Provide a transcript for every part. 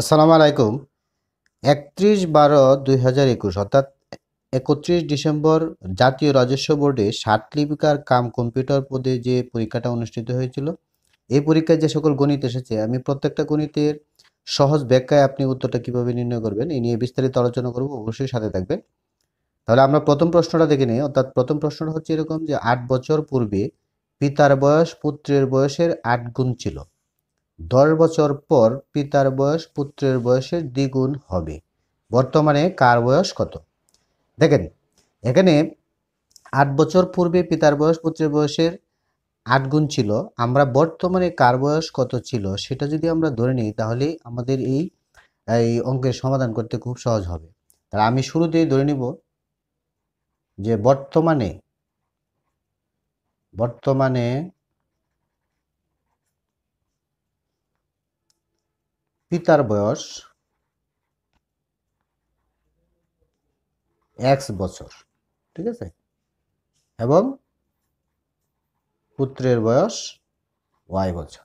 আসসালামু আলাইকুম একত্রিশ বারো দুই হাজার একুশ অর্থাৎ একত্রিশ ডিসেম্বর জাতীয় রাজস্ব বোর্ডে ষাট লিপিকার কাম কম্পিউটার পদে যে পরীক্ষাটা অনুষ্ঠিত হয়েছিল এই পরীক্ষায় যে সকল গণিত এসেছে আমি প্রত্যেকটা গণিতের সহজ ব্যাখ্যায় আপনি উত্তরটা কিভাবে নির্ণয় করবেন এই নিয়ে বিস্তারিত আলোচনা করব অবশ্যই সাথে থাকবেন তাহলে আমরা প্রথম প্রশ্নটা দেখে নিই অর্থাৎ প্রথম প্রশ্নটা হচ্ছে এরকম যে আট বছর পূর্বে পিতার বয়স পুত্রের বয়সের আট গুণ ছিল দশ বছর পর পিতার বয়স পুত্রের বয়সের দ্বিগুণ হবে বর্তমানে কার বয়স কত দেখেন এখানে আট বছর পূর্বে পিতার বয়স পুত্রের বয়সের আট গুণ ছিল আমরা বর্তমানে কার বয়স কত ছিল সেটা যদি আমরা ধরে নিই তাহলে আমাদের এই এই অঙ্কের সমাধান করতে খুব সহজ হবে তাহলে আমি শুরুতেই ধরে নিব যে বর্তমানে বর্তমানে পিতার বয়স এক্স বছর ঠিক আছে এবং পুত্রের বয়স ওয়াই বছর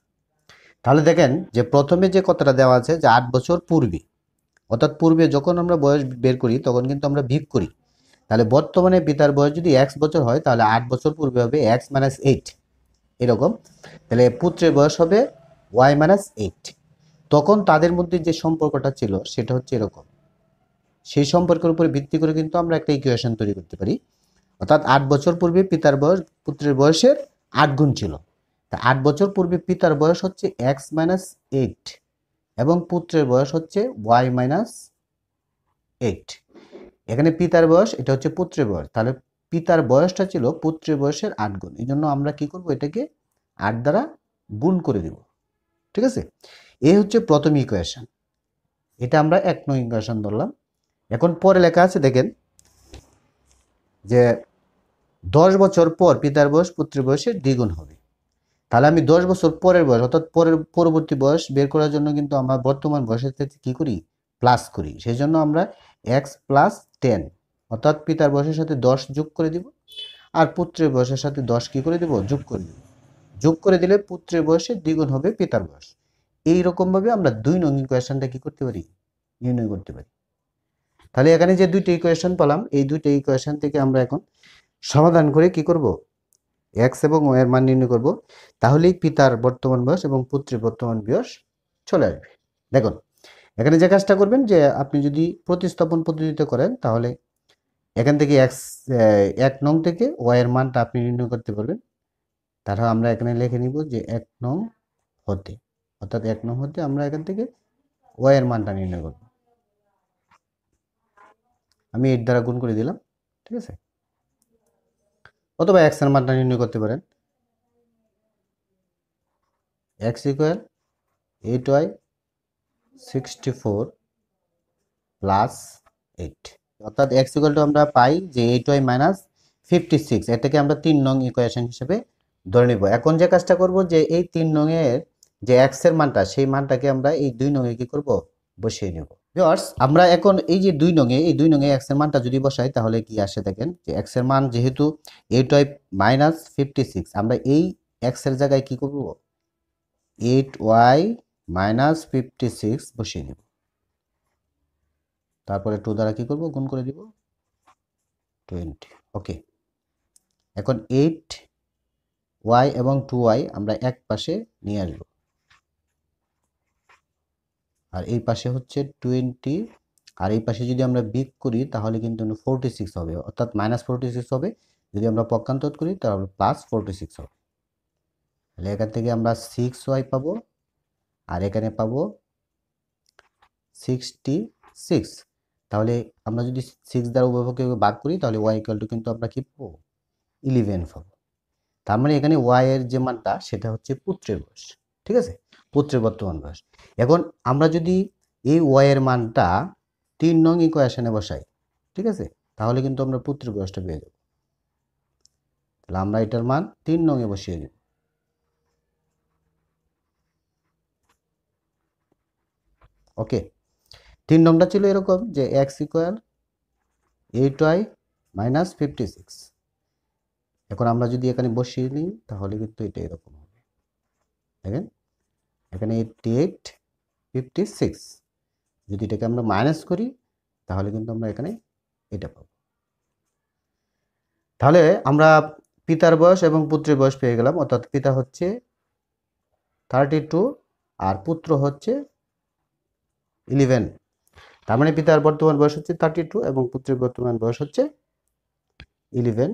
তাহলে দেখেন যে প্রথমে যে কথাটা দেওয়া আছে যে আট বছর পূর্বে অর্থাৎ পূর্বে যখন আমরা বয়স বের করি তখন কিন্তু আমরা ভিক করি তাহলে বর্তমানে পিতার বয়স যদি এক বছর হয় তাহলে আট বছর পূর্বে হবে এক্স মাইনাস এইট এরকম তাহলে পুত্রের বয়স হবে ওয়াই মাইনাস এইট তখন তাদের মধ্যে যে সম্পর্কটা ছিল সেটা হচ্ছে এরকম সেই সম্পর্কের উপরে ভিত্তি করে কিন্তু আমরা একটা ইকুয়েশন তৈরি করতে পারি অর্থাৎ আট বছর পূর্বে পিতার বয়স পুত্রের বয়সের আট গুণ ছিল তা আট বছর পূর্বে পিতার বয়স হচ্ছে এক্স মাইনাস এইট এবং পুত্রের বয়স হচ্ছে ওয়াই মাইনাস এইট এখানে পিতার বয়স এটা হচ্ছে পুত্রের বয়স তাহলে পিতার বয়সটা ছিল পুত্রের বয়সের আট গুণ এই জন্য আমরা কি করব এটাকে আট দ্বারা গুণ করে দেব ঠিক আছে এ হচ্ছে প্রথম ইকুয়েশন এটা আমরা এক নং ইকুয়েশন ধরলাম এখন পরে লেখা আছে দেখেন যে দশ বছর পর পিতার বয়স পুত্রের বয়সের দ্বিগুণ হবে তাহলে আমি দশ বছর পরের বয়স অর্থাৎ পরের পরবর্তী বয়স বের করার জন্য কিন্তু আমরা বর্তমান বয়সের সাথে কী করি প্লাস করি সেই জন্য আমরা এক্স প্লাস টেন অর্থাৎ পিতার বয়সের সাথে দশ যোগ করে দিব আর পুত্রের বয়সের সাথে দশ কী করে দিব যোগ করে দিব যোগ করে দিলে পুত্রের বয়সে দ্বিগুণ হবে পিতার বয়স এই রকমভাবে আমরা দুই নং ইকুয়েশনটা কী করতে পারি নির্ণয় করতে পারি তাহলে এখানে যে দুইটা ইকুয়েশন পেলাম এই দুইটা ইকুয়েশন থেকে আমরা এখন সমাধান করে কি করব এক্স এবং ওয়ের এর মান নির্ণয় করব তাহলেই পিতার বর্তমান বয়স এবং পুত্রের বর্তমান বয়স চলে আসবে দেখুন এখানে যে কাজটা করবেন যে আপনি যদি প্রতিস্থাপন পদ্ধতিতে করেন তাহলে এখান থেকে এক্স এক নং থেকে ওয়ের মানটা আপনি নির্ণয় করতে পারবেন তারা আমরা এখানে লিখে নিব যে এক নং হতে অর্থাৎ এক দিয়ে আমরা এখান থেকে ওয়াইয়ের মানটা নির্ণয় করব আমি এর দ্বারা গুণ করে দিলাম ঠিক আছে অথবা এক্সের মানটা নির্ণয় করতে পারেন X equal eight Y sixty four plus eight অর্থাৎ এক্স ইকুয়াল টু আমরা পাই যে eight Y minus fifty six এটাকে আমরা তিন নং ইকুয়েশন হিসেবে ধরে নিব এখন যে কাজটা করব যে এই তিন নংয়ের যে এক্সের মানটা সেই মানটাকে আমরা এই দুই নঙে কী করব বসিয়ে নেব ভিওয়ার্স আমরা এখন এই যে দুই নঙে এই দুই এক্স এক্সের মানটা যদি বসাই তাহলে কি আসে দেখেন যে এক্সের মান যেহেতু eight Y minus fifty six আমরা এই এক্সের জায়গায় কি করব eight Y minus fifty six বসিয়ে নেব তারপরে টু দ্বারা কি করব গুণ করে দিব টোয়েন্টি ওকে এখন এইট ওয়াই এবং টু ওয়াই আমরা এক পাশে নিয়ে আসবো আর এই পাশে হচ্ছে টোয়েন্টি আর এই পাশে যদি আমরা বিগ করি তাহলে কিন্তু ফোরটি সিক্স হবে অর্থাৎ মাইনাস ফোরটি সিক্স হবে যদি আমরা পক্ষান্ত করি তাহলে প্লাস ফোরটি সিক্স হবে তাহলে এখান থেকে আমরা সিক্স ওয়াই পাবো আর এখানে পাবো সিক্সটি সিক্স তাহলে আমরা যদি সিক্স দ্বারা উভয়পক্ষে ভাগ করি তাহলে ওয়াই ইকুয়াল টু কিন্তু আমরা কী পাবো ইলেভেন পাবো তার মানে এখানে ওয়াইয়ের যে মানটা সেটা হচ্ছে পুত্রের বয়স ঠিক আছে পুত্রের বর্তমান বয়স এখন আমরা যদি এই ওয়াইয়ের মানটা তিন নং ইকোয়াশনে বসাই ঠিক আছে তাহলে কিন্তু আমরা পুত্রের বয়সটা পেয়ে যাব তাহলে আমরা এটার মান তিন নঙে বসিয়ে দেব ওকে তিন নংটা ছিল এরকম যে X equal eight Y minus fifty six এখন আমরা যদি এখানে বসিয়ে নিই তাহলে কিন্তু এটা এরকম হবে দেখেন এখানে এইটটি এইট ফিফটি সিক্স যদি এটাকে আমরা মাইনাস করি তাহলে কিন্তু আমরা এখানে এটা পাব তাহলে আমরা পিতার বয়স এবং পুত্রের বয়স পেয়ে গেলাম অর্থাৎ পিতা হচ্ছে থার্টি টু আর পুত্র হচ্ছে ইলেভেন তার মানে পিতার বর্তমান বয়স হচ্ছে থার্টি টু এবং পুত্রের বর্তমান বয়স হচ্ছে ইলেভেন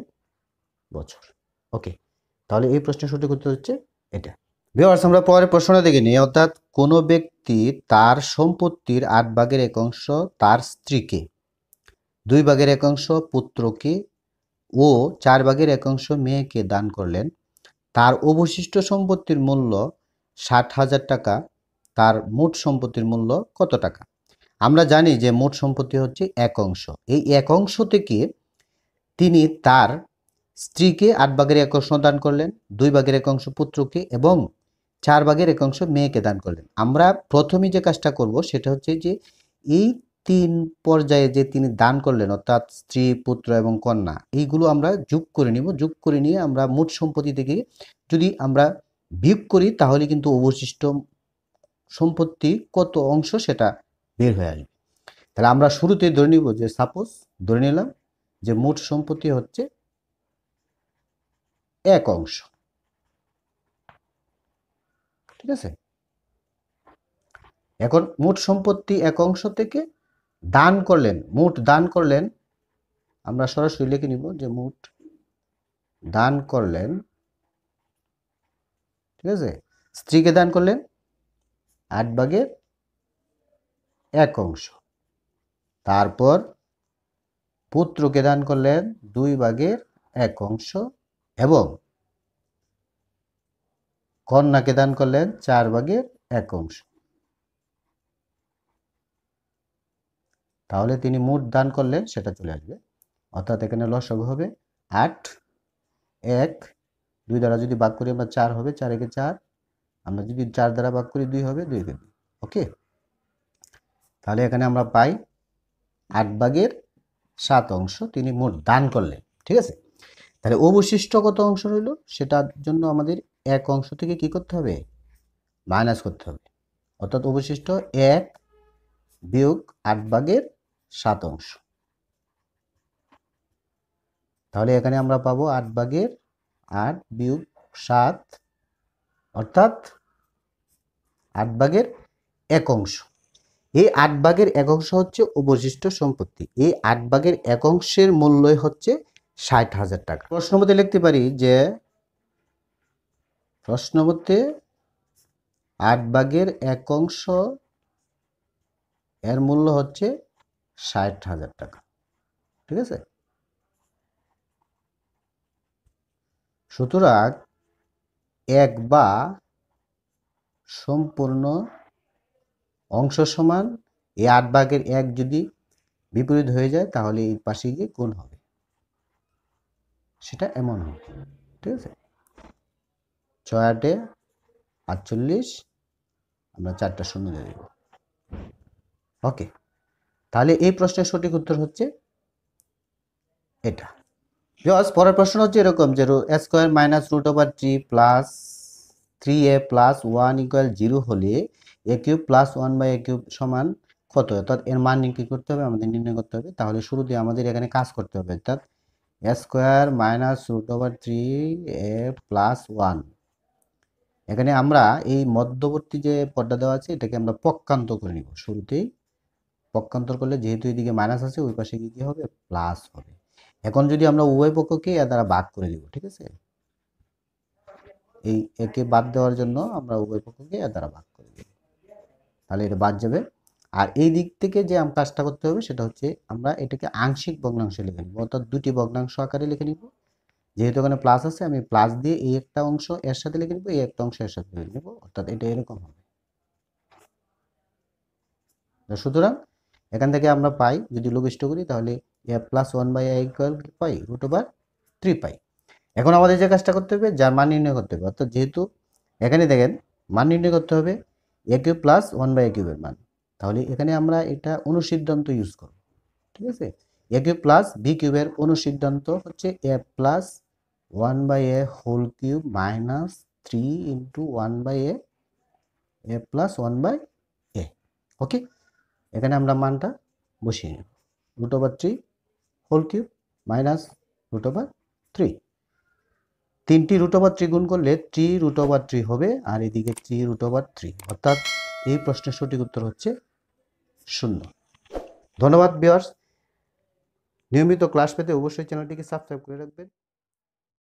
বছর ওকে তাহলে এই প্রশ্নের সঠিক উত্তর হচ্ছে এটা ভিওয়ার্স আমরা পরের প্রশ্নটা দেখে নিই অর্থাৎ কোনো ব্যক্তি তার সম্পত্তির আট ভাগের এক অংশ তার স্ত্রীকে দুই ভাগের এক অংশ পুত্রকে ও চার ভাগের এক অংশ মেয়েকে দান করলেন তার অবশিষ্ট সম্পত্তির মূল্য ষাট হাজার টাকা তার মোট সম্পত্তির মূল্য কত টাকা আমরা জানি যে মোট সম্পত্তি হচ্ছে এক অংশ এই এক অংশ থেকে তিনি তার স্ত্রীকে আট ভাগের এক অংশ দান করলেন দুই ভাগের এক অংশ পুত্রকে এবং চার ভাগের এক অংশ মেয়েকে দান করলেন আমরা প্রথমে যে কাজটা করব সেটা হচ্ছে যে এই তিন পর্যায়ে যে তিনি দান করলেন অর্থাৎ স্ত্রী পুত্র এবং কন্যা এইগুলো আমরা যোগ করে নিব যোগ করে নিয়ে আমরা মোট সম্পত্তি থেকে যদি আমরা বিয়োগ করি তাহলে কিন্তু অবশিষ্ট সম্পত্তি কত অংশ সেটা বের হয়ে আসবে তাহলে আমরা শুরুতে ধরে নিব যে সাপোজ ধরে নিলাম যে মোট সম্পত্তি হচ্ছে এক অংশ ঠিক আছে এখন মোট সম্পত্তি এক অংশ থেকে দান করলেন মোট দান করলেন আমরা সরাসরি লিখে নিব যে মোট দান করলেন ঠিক আছে স্ত্রীকে দান করলেন আট ভাগের এক অংশ তারপর পুত্রকে দান করলেন দুই ভাগের এক অংশ এবং কন্যাকে দান করলেন চার ভাগের এক অংশ তাহলে তিনি মোট দান করলেন সেটা চলে আসবে অর্থাৎ এখানে লসগ হবে আট এক দুই দ্বারা যদি বাক করি আমরা চার হবে চার একে চার আমরা যদি চার দ্বারা ভাগ করি দুই হবে দুই দুই ওকে তাহলে এখানে আমরা পাই আট বাগের সাত অংশ তিনি মোট দান করলেন ঠিক আছে তাহলে অবশিষ্ট কত অংশ রইল সেটার জন্য আমাদের এক অংশ থেকে কি করতে হবে মাইনাস করতে হবে অর্থাৎ অবশিষ্ট এক বিয়োগ আট ভাগের সাত অংশ তাহলে এখানে আমরা পাবো আট ভাগের আট বিয়োগ সাত অর্থাৎ আট ভাগের এক অংশ এই আট ভাগের এক অংশ হচ্ছে অবশিষ্ট সম্পত্তি এই আট ভাগের এক অংশের মূল্যই হচ্ছে ষাট হাজার টাকা প্রশ্ন মতে লিখতে পারি যে প্রশ্ন বলতে আট ভাগের এক অংশ এর মূল্য হচ্ছে ষাট হাজার টাকা ঠিক আছে সুতরাং এক বা সম্পূর্ণ অংশ সমান এই আট ভাগের এক যদি বিপরীত হয়ে যায় তাহলে এই পাশে গিয়ে কোন হবে সেটা এমন হবে ঠিক আছে ছয় আটে আটচল্লিশ আমরা চারটা শূন্য দিয়ে দেব ওকে তাহলে এই প্রশ্নের সঠিক উত্তর হচ্ছে এটা বিকজ পরের প্রশ্ন হচ্ছে এরকম যে A square minus root over three plus three A plus one equal zero হলে A cube plus one by A cube সমান কত অর্থাৎ এর মান কী করতে হবে আমাদের নির্ণয় করতে হবে তাহলে শুরুতে আমাদের এখানে কাজ করতে হবে অর্থাৎ A square minus root over three A plus one এখানে আমরা এই মধ্যবর্তী যে পর্দা দেওয়া আছে এটাকে আমরা পক্ষান্তর করে নিব শুরুতেই পক্ষান্তর করলে যেহেতু এদিকে মাইনাস আছে ওই পাশে গিয়ে কী হবে প্লাস হবে এখন যদি আমরা উভয় পক্ষকে এর দ্বারা বাদ করে দিব ঠিক আছে এই একে বাদ দেওয়ার জন্য আমরা উভয় পক্ষকে এর দ্বারা বাদ করে দিব তাহলে এটা বাদ যাবে আর এই দিক থেকে যে কাজটা করতে হবে সেটা হচ্ছে আমরা এটাকে আংশিক ভগ্নাংশে লিখে নিব অর্থাৎ দুটি ভগ্নাংশ আকারে লিখে নিব যেহেতু এখানে প্লাস আছে আমি প্লাস দিয়ে এই একটা অংশ এর সাথে লিখে নেবো এই একটা অংশ এর সাথে লিখে নেবো অর্থাৎ এটা এরকম হবে সুতরাং এখান থেকে আমরা পাই যদি লঘিষ্ঠ করি তাহলে A plus one by A equal পাই রুট ওভার থ্রি পাই এখন আমাদের যে কাজটা করতে হবে যার মান নির্ণয় করতে হবে অর্থাৎ যেহেতু এখানে দেখেন মান নির্ণয় করতে হবে A cube plus one by A কিউবের মান তাহলে এখানে আমরা এটা অনুসিদ্ধান্ত ইউজ করব ঠিক আছে এ কিউব প্লাস বি কিউবের অনুসিদ্ধান্ত হচ্ছে A plus one by A whole cube minus three into one by A A plus one by A okay এখানে আমরা মানটা বসিয়ে নেব root over three whole cube minus root over three তিনটি root over three গুণ করলে three root over three হবে আর এদিকে থ্রি রুট ওভার থ্রি অর্থাৎ এই প্রশ্নের সঠিক উত্তর হচ্ছে শূন্য ধন্যবাদ বিয়ার্স নিয়মিত ক্লাস পেতে অবশ্যই চ্যানেলটিকে সাবস্ক্রাইব করে রাখবেন